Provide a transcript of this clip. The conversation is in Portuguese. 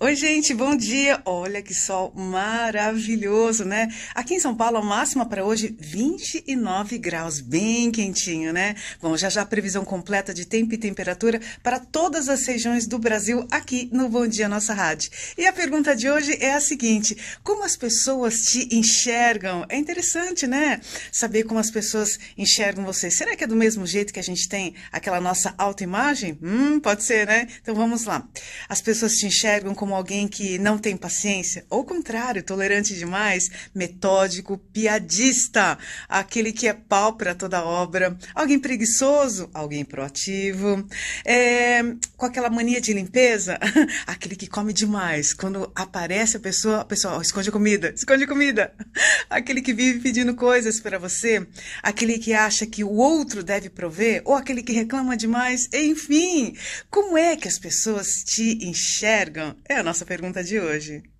Oi, gente, bom dia. Olha que sol maravilhoso, né? Aqui em São Paulo, a máxima para hoje 29 graus, bem quentinho, né? Bom, já já a previsão completa de tempo e temperatura para todas as regiões do Brasil aqui no Bom Dia Nossa Rádio. E a pergunta de hoje é a seguinte: como as pessoas te enxergam? É interessante, né? Saber como as pessoas enxergam você. Será que é do mesmo jeito que a gente tem aquela nossa autoimagem? Hum, pode ser, né? Então vamos lá. As pessoas te enxergam como como alguém que não tem paciência, ou contrário, tolerante demais, metódico, piadista, aquele que é pau para toda obra, alguém preguiçoso, alguém proativo, é, com aquela mania de limpeza, aquele que come demais. Quando aparece a pessoa, a pessoa oh, esconde comida, esconde comida. Aquele que vive pedindo coisas para você, aquele que acha que o outro deve prover, ou aquele que reclama demais, enfim. Como é que as pessoas te enxergam? É é a nossa pergunta de hoje.